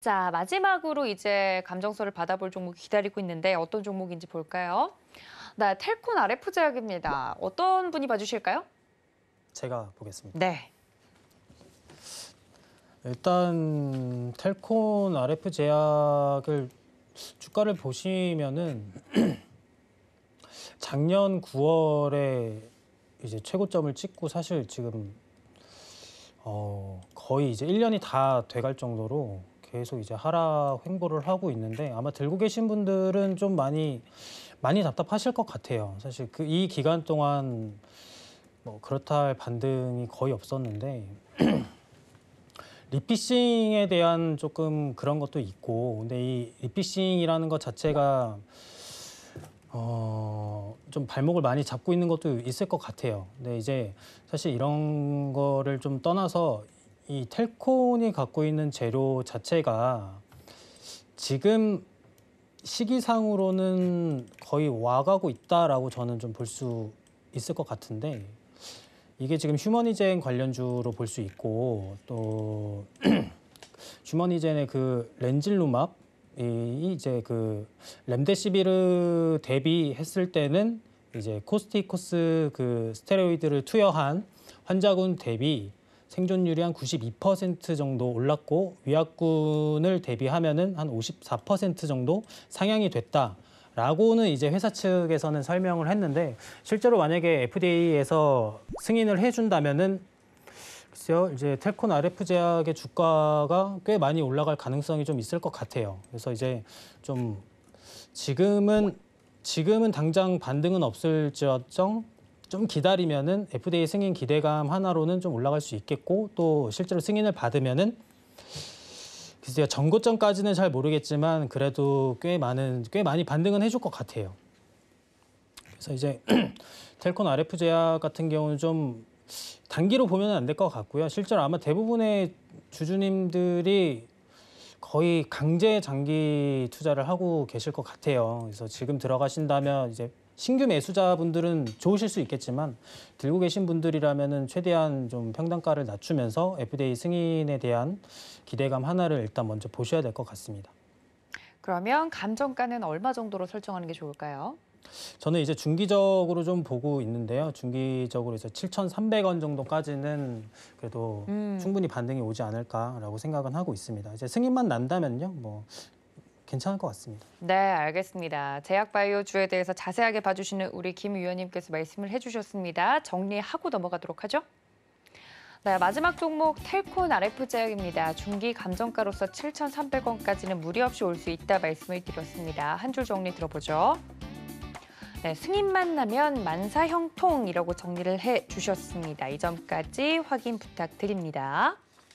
자, 마지막으로 이제 감정서를 받아볼 종목 기다리고 있는데 어떤 종목인지 볼까요? 네, 텔콘 RF 제약입니다. 어떤 분이 봐주실까요? 제가 보겠습니다. 네. 일단 텔콘 RF 제약을 주가를 보시면은 작년 9월에 이제 최고점을 찍고 사실 지금 어 거의 이제 1년이 다 돼갈 정도로 계속 이제 하락 횡보를 하고 있는데 아마 들고 계신 분들은 좀 많이 많이 답답하실 것 같아요. 사실 그 이 기간 동안 뭐 그렇다 할 반등이 거의 없었는데 리피싱에 대한 조금 그런 것도 있고 근데 이 리피싱이라는 것 자체가 어, 좀 발목을 많이 잡고 있는 것도 있을 것 같아요. 근데 이제 사실 이런 거를 좀 떠나서 이 텔콘이 갖고 있는 재료 자체가 지금 시기상으로는 거의 와가고 있다라고 저는 좀 볼 수 있을 것 같은데 이게 지금 휴머니젠 관련주로 볼 수 있고 또 휴머니젠의 그 렌질루맙 이 이제 그 렘데시비르 대비했을 때는 이제 코스티코스 그 스테로이드를 투여한 환자군 대비 생존율이 한 92% 정도 올랐고 위약군을 대비하면은 한 54% 정도 상향이 됐다. 라고는 이제 회사 측에서는 설명을 했는데 실제로 만약에 FDA에서 승인을 해준다면은 글쎄요 이제 텔콘 RF 제약의 주가가 꽤 많이 올라갈 가능성이 좀 있을 것 같아요. 그래서 이제 좀 지금은 지금은 당장 반등은 없을지어정 좀 기다리면은 FDA 승인 기대감 하나로는 좀 올라갈 수 있겠고 또 실제로 승인을 받으면은 글쎄요 전고점까지는 잘 모르겠지만 그래도 꽤 많은 꽤 많이 반등은 해줄 것 같아요. 그래서 이제 텔콘 RF 제약 같은 경우는 좀 단기로 보면 안 될 것 같고요. 실제로 아마 대부분의 주주님들이 거의 강제 장기 투자를 하고 계실 것 같아요. 그래서 지금 들어가신다면 이제 신규 매수자분들은 좋으실 수 있겠지만 들고 계신 분들이라면은 최대한 좀 평단가를 낮추면서 FDA 승인에 대한 기대감 하나를 일단 먼저 보셔야 될 것 같습니다. 그러면 감정가는 얼마 정도로 설정하는 게 좋을까요? 저는 이제 중기적으로 좀 보고 있는데요. 중기적으로 이제 7,300원 정도까지는 그래도 음. 충분히 반등이 오지 않을까라고 생각은 하고 있습니다. 이제 승인만 난다면요. 뭐 괜찮을 것 같습니다. 네, 알겠습니다. 제약바이오주에 대해서 자세하게 봐주시는 우리 김 위원님께서 말씀을 해주셨습니다. 정리하고 넘어가도록 하죠. 네, 마지막 종목 텔콘 RF 제약입니다. 중기 감정가로서 7,300원까지는 무리 없이 올 수 있다 말씀을 드렸습니다. 한 줄 정리 들어보죠. 네, 승인만 나면 만사형통이라고 정리를 해주셨습니다. 이 점까지 확인 부탁드립니다.